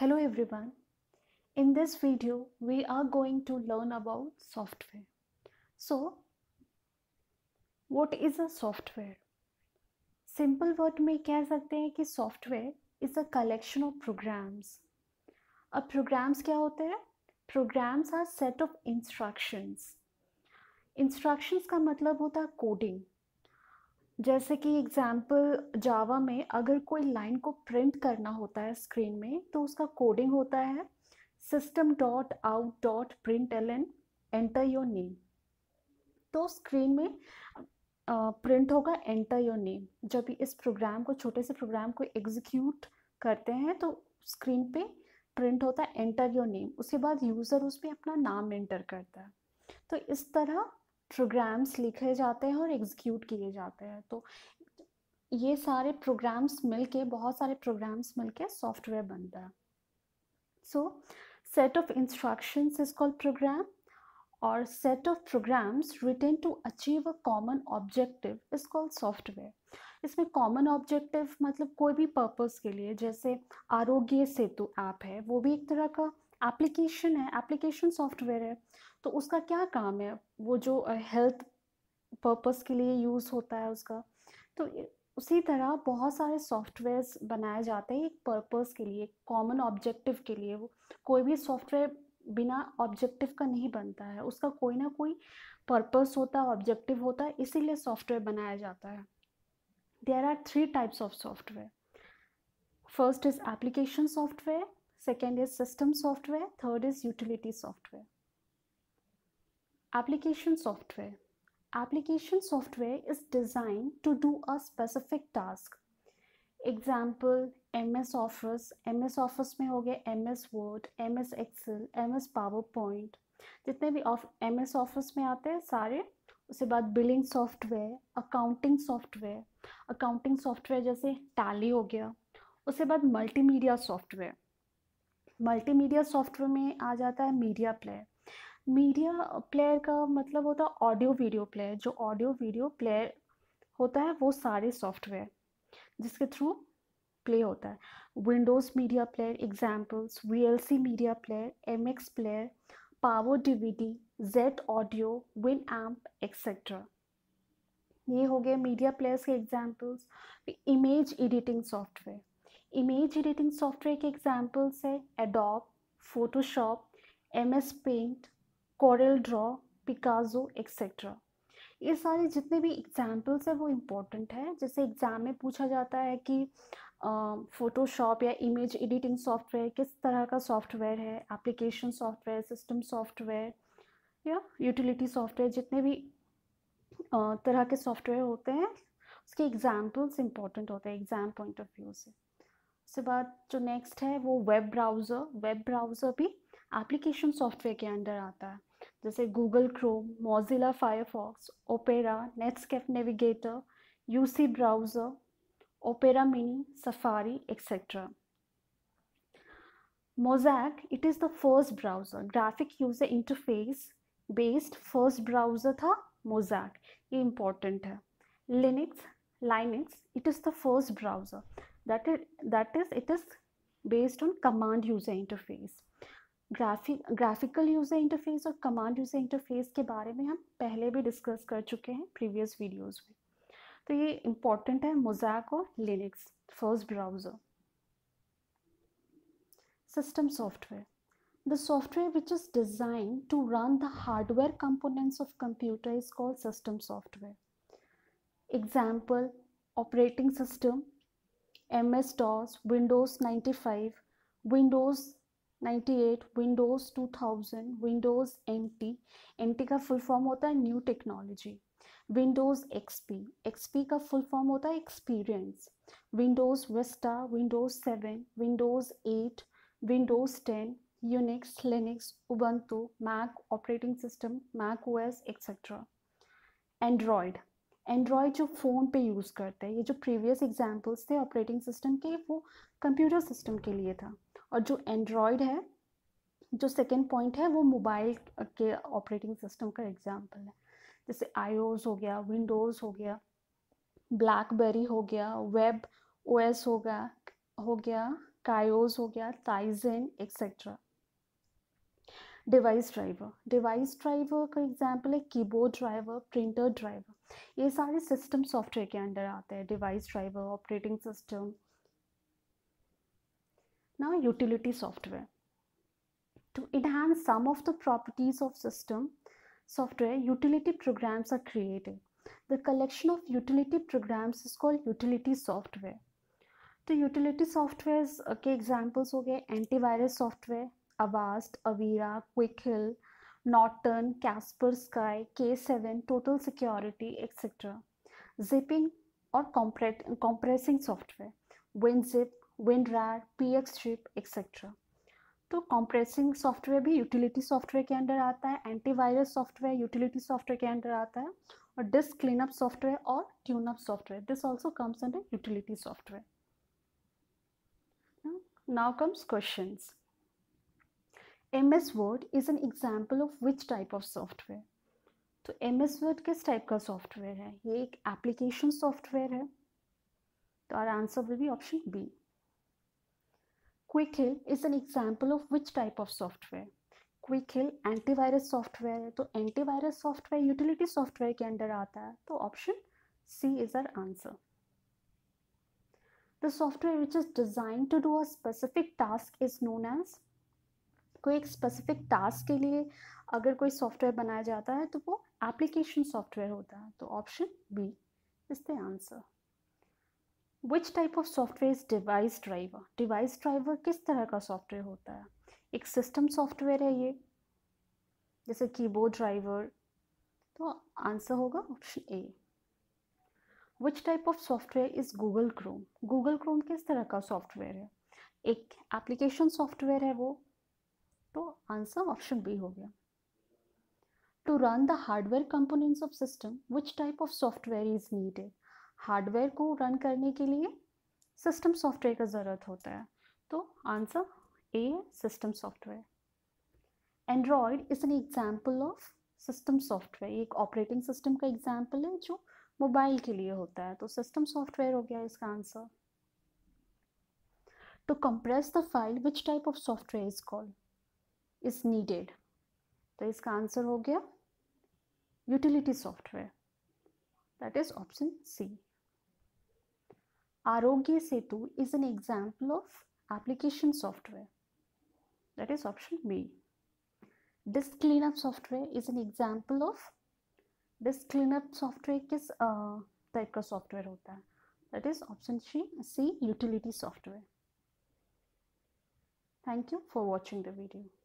Hello everyone. In this video we are going to learn about software so what is a software simple word में कह सकते हैं कि software is a collection of programs अब programs क्या होते हैं programs are set of instructions instructions का मतलब होता है कोडिंग जैसे कि एग्जाम्पल जावा में अगर कोई लाइन को प्रिंट करना होता है स्क्रीन में तो उसका कोडिंग होता है system dot out dot print L N enter your name तो स्क्रीन में प्रिंट होगा एंटर योर नेम जब इस प्रोग्राम को छोटे से प्रोग्राम को एग्जीक्यूट करते हैं तो स्क्रीन पे प्रिंट होता है एंटर योर नेम उसके बाद यूज़र उस पर अपना नाम एंटर करता है तो इस तरह प्रोग्राम्स लिखे जाते हैं और एग्जीक्यूट किए जाते हैं तो ये सारे प्रोग्राम्स मिलके बहुत सारे प्रोग्राम्स मिलके सॉफ्टवेयर बनता है so set of instructions is called program और set of programs written to achieve a common objective is called software इसमें कॉमन ऑब्जेक्टिव मतलब कोई भी पर्पस के लिए जैसे आरोग्य सेतु ऐप है वो भी एक तरह का एप्लीकेशन है एप्लीकेशन सॉफ्टवेयर है तो उसका क्या काम है वो जो हेल्थ पर्पस के लिए यूज़ होता है उसका तो उसी तरह बहुत सारे सॉफ्टवेयर्स बनाए जाते हैं एक पर्पस के लिए कॉमन ऑब्जेक्टिव के लिए वो कोई भी सॉफ्टवेयर बिना ऑब्जेक्टिव का नहीं बनता है उसका कोई ना कोई पर्पस होता है ऑब्जेक्टिव होता है इसीलिए सॉफ्टवेयर बनाया जाता है there are three types of software first is application software second is system software third is utility software application software application software is design to do a specific task example M S Office M S Office में हो गए M S Word M S Excel M S PowerPoint जितने भी M S Office में आते हैं सारे उसके बाद billing software accounting software accounting software जैसे टैली हो गया उसके बाद multimedia software multimedia software में आ जाता है मीडिया प्लेयर मीडिया प्लेयर का मतलब होता है ऑडियो वीडियो प्लेयर जो ऑडियो वीडियो प्लेयर होता है वो सारे सॉफ्टवेयर जिसके थ्रू प्ले होता है Windows media player examples V L C media player M X player PowerDVD Z audio Winamp etcetera ये हो गए मीडिया प्लेयर्स के examples image editing software image editing software के examples है Adobe Photoshop M S Paint Corel Draw Picasa etcetera ये सारे जितने भी एग्जाम्पल्स हैं वो इम्पोर्टेंट है जैसे एग्ज़ाम में पूछा जाता है कि फ़ोटोशॉप या इमेज एडिटिंग सॉफ्टवेयर किस तरह का सॉफ्टवेयर है एप्लीकेशन सॉफ्टवेयर सिस्टम सॉफ्टवेयर या यूटिलिटी सॉफ्टवेयर जितने भी तरह के सॉफ्टवेयर होते हैं उसके एग्ज़ाम्पल्स इंपॉर्टेंट होते हैं एग्ज़ाम पॉइंट ऑफ व्यू से उसके बाद जो नेक्स्ट है वो वेब ब्राउज़र वेब ब्राउज़र भी एप्लीकेशन सॉफ्टवेयर के अंडर आता है जैसे Google Chrome Mozilla Firefox Opera Netscape Navigator UC browser Opera Mini Safari etcetera Mosaic it is the first browser graphic user interface based first browser था Mosaic ये important है Lynx Lynx it is the first browser that, it, that is it is based on command user interface graphic graphical user interface और command user interface के बारे में हम पहले भी डिस्कस कर चुके हैं प्रीवियस वीडियोस में तो ये इम्पॉर्टेंट है मोजैक और Lynx first browser system software. The software which is designed to run the hardware components of computer is called system software. Example, operating system M S DOS Windows ninety five Windows ninety eight Windows two thousand Windows N T N T का full form होता है new technology Windows XP XP का full form होता है experience Windows Vista Windows seven Windows eight Windows ten Unix Linux Ubuntu Mac operating system Mac OS etcetera Android Android जो phone पे use करते हैं ये जो प्रीवियस एग्जाम्पल्स थे ऑपरेटिंग सिस्टम के वो कंप्यूटर सिस्टम के लिए था और जो एंड्रॉयड है जो सेकेंड पॉइंट है वो मोबाइल के ऑपरेटिंग सिस्टम का एग्जाम्पल है जैसे आई हो गया विंडोज़ हो गया ब्लैकबेरी हो गया वेब ओ हो गया हो गया कायोज़ हो गया Tizen etcetera device driver device driver का एग्जाम्पल है कीबोर्ड ड्राइवर प्रिंटर ड्राइवर ये सारे सिस्टम सॉफ्टवेयर के अंडर आते हैं डिवाइस ड्राइवर ऑपरेटिंग सिस्टम ना utility software to enhance some of the properties of system software utility programs are created the collection of utility programs is called utility software तो utility software के examples हो गए antivirus software sky K seven total security etcetera जिपिंग और Security, etc. Zipping or compressing software, WinZip, WinRAR, PXTrip, etcetera तो compressing software भी utility software के under आता है antivirus software utility software के अंडर आता है और डिस्क क्लीन अप सॉफ्टवेयर और tune up software this also comes under utility software now comes question M Word is an example of which type of software तो M S Word किस type का software है ये एक application software है तो our answer will be option B Quick Heal is an example of which type of software Quick Heal antivirus software है तो एंटीवायरस सॉफ्टवेयर यूटिलिटी सॉफ्टवेयर के अंडर आता है तो option C is our answer the software which is design to do a specific task is known as कोई एक specific task के लिए अगर कोई सॉफ्टवेयर बनाया जाता है तो वो एप्लीकेशन सॉफ्टवेयर होता है तो option B is the answer which type of software is device driver device driver किस तरह का सॉफ्टवेयर होता है एक सिस्टम सॉफ्टवेयर है ये जैसे कीबोर्ड ड्राइवर तो आंसर होगा option A which type of software is Google Chrome Google Chrome किस तरह का सॉफ्टवेयर है एक एप्लीकेशन सॉफ्टवेयर है वो तो आंसर ऑप्शन बी हो गया to run the hardware components of system which type of software is needed hardware को रन करने के लिए सिस्टम सॉफ्टवेयर का जरूरत होता है तो आंसर ए है system software Android is an example of system software एक ऑपरेटिंग सिस्टम का एग्जाम्पल है जो मोबाइल के लिए होता है तो सिस्टम सॉफ्टवेयर हो गया इसका answer to compress the file which type of software is called is needed तो इसका आंसर हो गया utility software that is option C Aarogya Setu is an example of application software that is option B disk cleanup software is an example of disk cleanup software किस type का software होता है that is option C C utility software thank you for watching the video